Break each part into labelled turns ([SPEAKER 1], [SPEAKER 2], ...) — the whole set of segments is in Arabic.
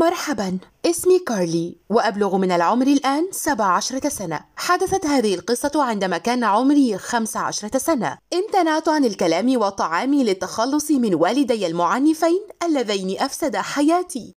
[SPEAKER 1] مرحبا اسمي كارلي وأبلغ من العمر الآن 17 سنة حدثت هذه القصة عندما كان عمري 15 سنة امتنعت عن الكلام والطعام للتخلص من والدي المعنفين اللذين أفسدا حياتي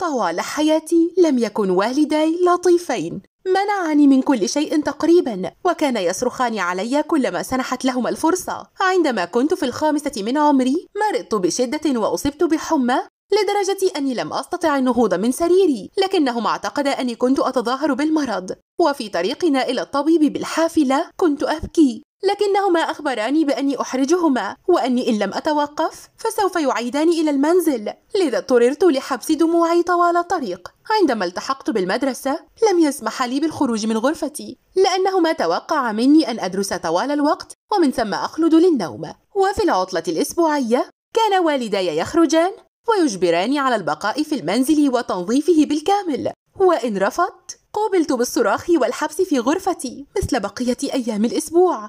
[SPEAKER 1] طوال حياتي لم يكن والدي لطيفين منعني من كل شيء تقريبا وكان يصرخان علي كلما سنحت لهما الفرصة عندما كنت في الخامسة من عمري مرضت بشدة وأصبت بحمى لدرجة أني لم أستطع النهوض من سريري لكنهما اعتقدا أني كنت أتظاهر بالمرض وفي طريقنا إلى الطبيب بالحافلة كنت أبكي لكنهما أخبراني بأني أحرجهما وأني إن لم أتوقف فسوف يعيداني إلى المنزل لذا اضطررت لحبس دموعي طوال الطريق عندما التحقت بالمدرسة لم يسمح لي بالخروج من غرفتي لأنهما توقع مني أن أدرس طوال الوقت ومن ثم أخلد للنوم وفي العطلة الأسبوعية كان والداي يخرجان ويجبراني على البقاء في المنزل وتنظيفه بالكامل وإن رفضت قوبلت بالصراخ والحبس في غرفتي مثل بقية أيام الأسبوع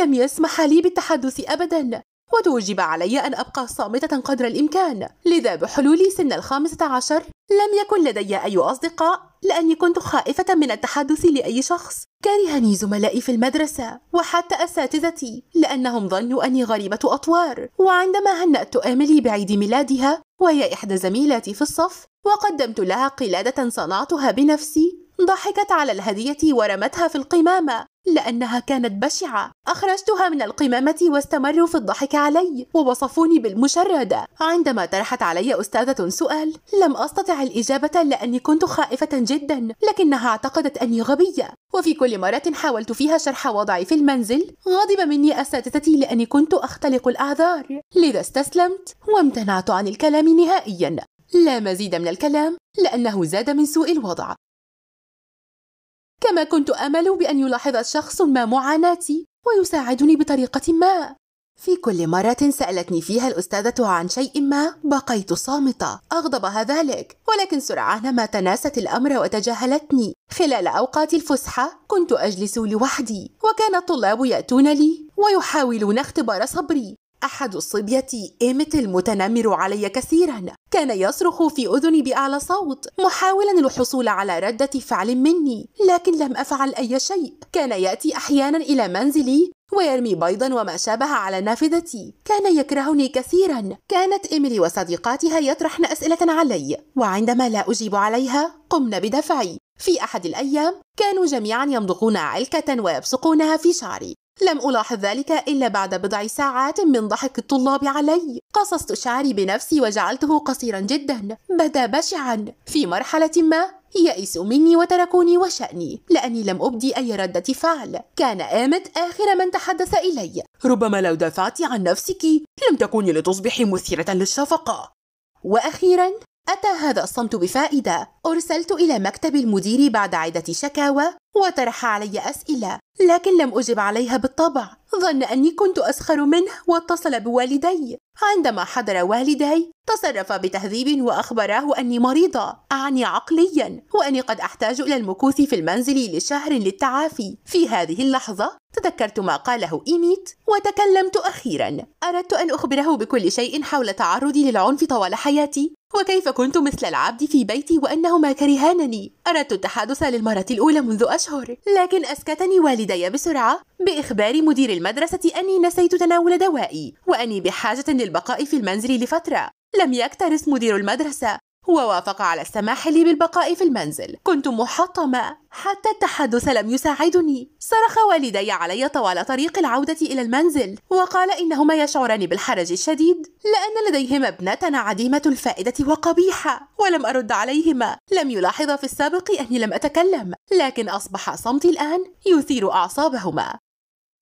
[SPEAKER 1] لم يسمح لي بالتحدث أبدا وتوجب علي أن أبقى صامتة قدر الإمكان لذا بحلول سن الخامسة عشر لم يكن لدي أي أصدقاء لأني كنت خائفة من التحدث لأي شخص كرهني زملائي في المدرسة وحتى أساتذتي لأنهم ظنوا أني غريبة أطوار وعندما هنأت أميلي بعيد ميلادها وهي إحدى زميلاتي في الصف وقدمت لها قلادة صنعتها بنفسي ضحكت على الهدية ورمتها في القمامة لأنها كانت بشعة أخرجتها من القمامة واستمروا في الضحك علي ووصفوني بالمشردة عندما طرحت علي أستاذة سؤال لم أستطع الإجابة لأني كنت خائفة جدا لكنها اعتقدت أني غبية وفي كل مرة حاولت فيها شرح وضعي في المنزل غضب مني أساتذتي لأني كنت أختلق الأعذار لذا استسلمت وامتنعت عن الكلام نهائيا لا مزيد من الكلام لأنه زاد من سوء الوضع كما كنت امل بان يلاحظ شخص ما معاناتي ويساعدني بطريقه ما في كل مرة سألتني فيها الأستاذة عن شيء ما بقيت صامتة أغضبها ذلك ولكن سرعان ما تناست الأمر وتجاهلتني خلال أوقات الفسحة كنت أجلس لوحدي وكان الطلاب يأتون لي ويحاولون اختبار صبري أحد الصبية إيمت المتنمر علي كثيرا كان يصرخ في أذني بأعلى صوت محاولا الحصول على ردة فعل مني لكن لم أفعل أي شيء كان يأتي أحيانا إلى منزلي ويرمي بيضا وما شابه على نافذتي كان يكرهني كثيرا كانت إيميلي وصديقاتها يطرحن أسئلة علي وعندما لا أجيب عليها قمن بدفعي في أحد الأيام كانوا جميعا يمضغون علكة ويبصقونها في شعري لم ألاحظ ذلك إلا بعد بضع ساعات من ضحك الطلاب علي قصصت شعري بنفسي وجعلته قصيرا جدا بدا بشعا في مرحلة ما يئسوا مني وتركوني وشأني لأني لم أبدي أي ردة فعل كان آمت آخر من تحدث إلي ربما لو دافعت عن نفسك لم تكوني لتصبحي مثيرة للشفقة وأخيرا أتى هذا الصمت بفائدة أرسلت إلى مكتب المدير بعد عدة شكاوى وطرح علي أسئلة لكن لم أجب عليها بالطبع ظن أني كنت أسخر منه واتصل بوالدي عندما حضر والدي تصرف بتهذيب وأخبراه أني مريضة أعني عقليا وأني قد أحتاج إلى المكوث في المنزل لشهر للتعافي في هذه اللحظة تذكرت ما قاله إيميت وتكلمت أخيرا أردت أن أخبره بكل شيء حول تعرضي للعنف طوال حياتي وكيف كنت مثل العبد في بيتي وأنهما كرهانني أردت التحدث للمرة الأولى منذ أشهر لكن أسكتني والدي بسرعة بإخبار مدير المدرسة أني نسيت تناول دوائي وأني بحاجة للبقاء في المنزل لفترة لم يكترث مدير المدرسة ووافق على السماح لي بالبقاء في المنزل كنت محطمة حتى التحدث لم يساعدني صرخ والدي علي طوال طريق العودة إلى المنزل وقال إنهما يشعران بالحرج الشديد لأن لديهما ابنة عديمة الفائدة وقبيحة ولم أرد عليهما لم يلاحظا في السابق أني لم أتكلم لكن أصبح صمتي الآن يثير أعصابهما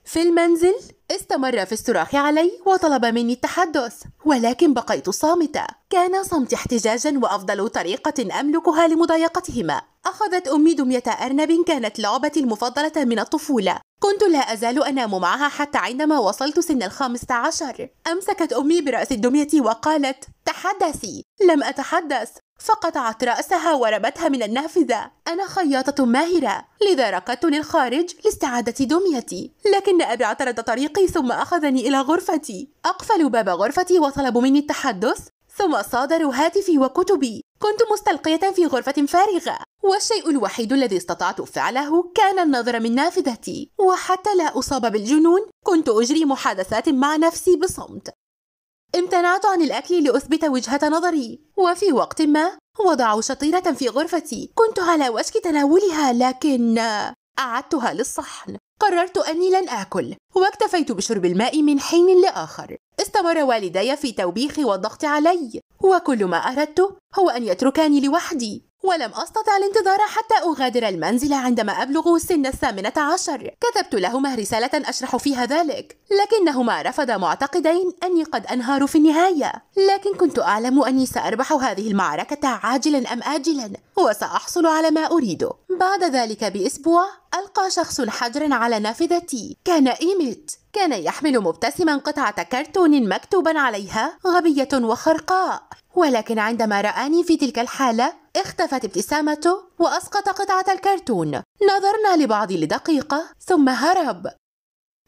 [SPEAKER 1] في المنزل استمر في الصراخ علي وطلب مني التحدث ولكن بقيت صامتة كان صمتي احتجاجا وأفضل طريقة أملكها لمضايقتهما أخذت أمي دمية أرنب كانت لعبتي المفضلة من الطفولة كنت لا أزال أنام معها حتى عندما وصلت سن الخامسة عشر أمسكت أمي برأس الدمية وقالت تحدثي لم أتحدث فقطعت رأسها ورمتها من النافذة أنا خياطة ماهرة لذا ركضت للخارج لاستعادة دميتي لكن أبي اعترض طريقي ثم أخذني إلى غرفتي أقفلوا باب غرفتي وطلبوا مني التحدث ثم صادروا هاتفي وكتبي كنت مستلقية في غرفة فارغة والشيء الوحيد الذي استطعت فعله كان النظر من نافذتي وحتى لا أصاب بالجنون كنت أجري محادثات مع نفسي بصمت امتنعت عن الأكل لأثبت وجهة نظري وفي وقت ما وضعوا شطيرة في غرفتي كنت على وشك تناولها لكن أعدتها للصحن قررت أني لن آكل واكتفيت بشرب الماء من حين لآخر استمر والدي في توبيخي والضغط علي وكل ما أردت هو أن يتركاني لوحدي ولم أستطع الانتظار حتى أغادر المنزل عندما أبلغ سن الثامنة عشر كتبت لهما رسالة أشرح فيها ذلك لكنهما رفضا معتقدين أني قد أنهار في النهاية لكن كنت أعلم أني سأربح هذه المعركة عاجلا أم آجلا وسأحصل على ما أريده بعد ذلك بأسبوع ألقى شخص حجرا على نافذتي كان إيميت كان يحمل مبتسما قطعة كرتون مكتوبا عليها غبية وخرقاء ولكن عندما رآني في تلك الحالة اختفت ابتسامته وأسقط قطعة الكرتون نظرنا لبعض لدقيقة ثم هرب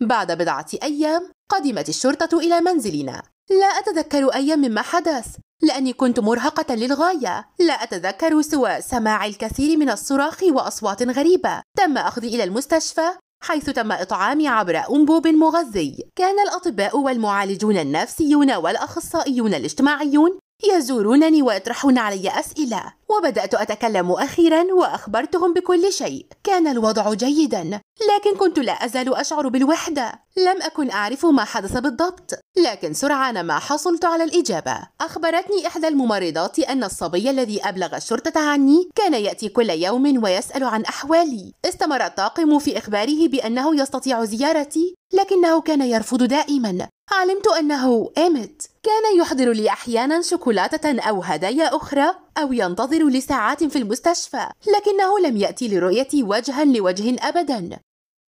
[SPEAKER 1] بعد بضعة أيام قدمت الشرطة إلى منزلنا لا أتذكر أي مما حدث لأني كنت مرهقة للغاية لا أتذكر سوى سماع الكثير من الصراخ وأصوات غريبة تم أخذي إلى المستشفى حيث تم إطعامي عبر أنبوب مغذي كان الأطباء والمعالجون النفسيون والأخصائيون الاجتماعيون يزورونني ويطرحون علي أسئلة وبدأت أتكلم أخيرا وأخبرتهم بكل شيء كان الوضع جيدا لكن كنت لا أزال أشعر بالوحدة لم أكن أعرف ما حدث بالضبط لكن سرعان ما حصلت على الإجابة أخبرتني إحدى الممرضات أن الصبي الذي أبلغ الشرطة عني كان يأتي كل يوم ويسأل عن أحوالي استمر الطاقم في إخباره بأنه يستطيع زيارتي لكنه كان يرفض دائما علمت أنه إيمت كان يحضر لي أحيانا شوكولاتة أو هدايا أخرى أو ينتظر لساعات في المستشفى لكنه لم يأتي لرؤيتي وجها لوجه أبدا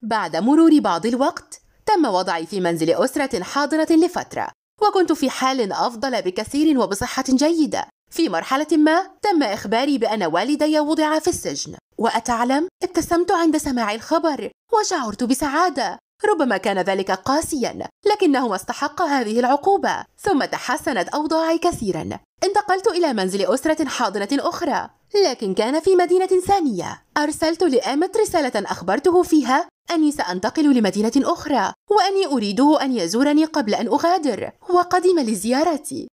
[SPEAKER 1] بعد مرور بعض الوقت تم وضعي في منزل أسرة حاضرة لفترة وكنت في حال أفضل بكثير وبصحة جيدة في مرحلة ما تم إخباري بأن والدي وضع في السجن وأتعلم ابتسمت عند سماع الخبر وشعرت بسعادة ربما كان ذلك قاسيا لكنهما استحقا هذه العقوبة ثم تحسنت أوضاعي كثيرا انتقلت إلى منزل أسرة حاضنة أخرى لكن كان في مدينة ثانية أرسلت لآمت رسالة أخبرته فيها أني سأنتقل لمدينة أخرى وأني أريده أن يزورني قبل أن أغادر وقدم لزيارتي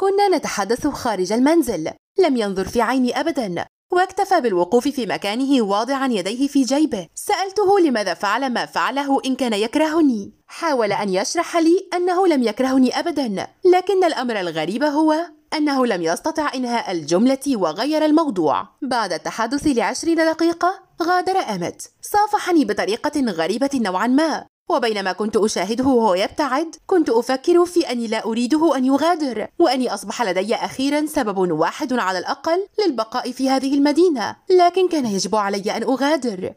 [SPEAKER 1] كنا نتحدث خارج المنزل لم ينظر في عيني أبدا واكتفى بالوقوف في مكانه واضعا يديه في جيبه سألته لماذا فعل ما فعله إن كان يكرهني حاول أن يشرح لي أنه لم يكرهني أبدا لكن الأمر الغريب هو أنه لم يستطع إنهاء الجملة وغير الموضوع بعد التحدث لعشرين دقيقة غادر أمت صافحني بطريقة غريبة نوعا ما وبينما كنت أشاهده وهو يبتعد كنت أفكر في أني لا أريده أن يغادر وأني أصبح لدي أخيرا سبب واحد على الأقل للبقاء في هذه المدينة لكن كان يجب علي أن أغادر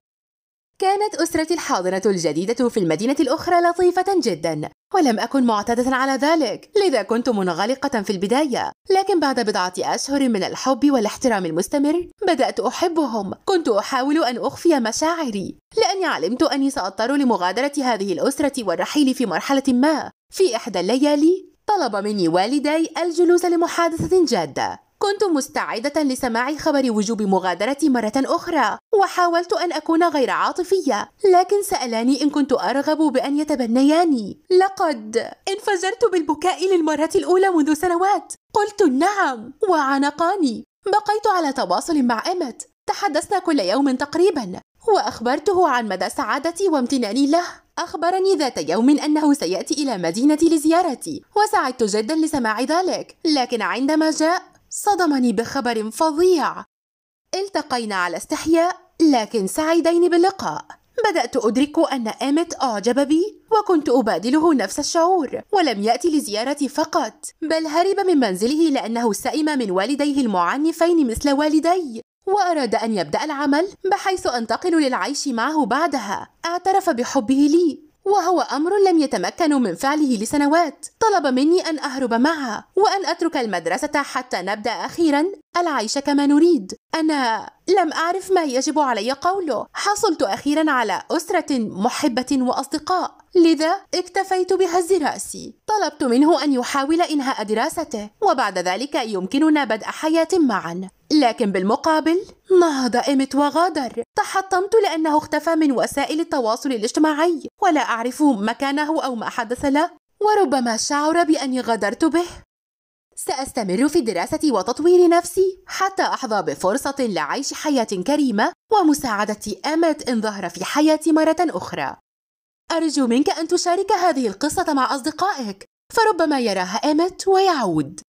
[SPEAKER 1] كانت أسرتي الحاضنة الجديدة في المدينة الأخرى لطيفة جدا ولم أكن معتادة على ذلك لذا كنت منغلقة في البداية لكن بعد بضعة أشهر من الحب والاحترام المستمر بدأت أحبهم كنت أحاول أن أخفي مشاعري لأني علمت أني سأضطر لمغادرة هذه الأسرة والرحيل في مرحلة ما في إحدى الليالي طلب مني والدي الجلوس لمحادثة جادة كنت مستعدة لسماع خبر وجوب مغادرتي مرة أخرى وحاولت أن أكون غير عاطفية لكن سألاني إن كنت أرغب بأن يتبنياني لقد انفجرت بالبكاء للمرة الأولى منذ سنوات قلت نعم وعانقاني بقيت على تواصل مع إمت تحدثنا كل يوم تقريبا وأخبرته عن مدى سعادتي وامتناني له أخبرني ذات يوم أنه سيأتي إلى مدينتي لزيارتي وسعدت جدا لسماع ذلك لكن عندما جاء صدمني بخبر فظيع التقينا على استحياء لكن سعيدين باللقاء بدأت أدرك أن أمت أعجب بي وكنت أبادله نفس الشعور ولم يأتي لزيارتي فقط بل هرب من منزله لأنه سئم من والديه المعنفين مثل والدي وأراد أن يبدأ العمل بحيث أنتقل للعيش معه بعدها اعترف بحبه لي وهو أمر لم يتمكنوا من فعله لسنوات طلب مني أن أهرب معه وأن أترك المدرسة حتى نبدأ أخيرا العيش كما نريد أنا لم أعرف ما يجب علي قوله حصلت أخيرا على أسرة محبة وأصدقاء لذا اكتفيت بهز رأسي طلبت منه أن يحاول إنهاء دراسته وبعد ذلك يمكننا بدء حياة معا لكن بالمقابل نهض إمت وغادر تحطمت لأنه اختفى من وسائل التواصل الاجتماعي ولا أعرف مكانه أو ما حدث له وربما شعر بأني غدرت به سأستمر في الدراسة وتطوير نفسي حتى أحظى بفرصة لعيش حياة كريمة ومساعدة أمت إن ظهر في حياتي مرة أخرى أرجو منك أن تشارك هذه القصة مع أصدقائك فربما يراها إيمت ويعود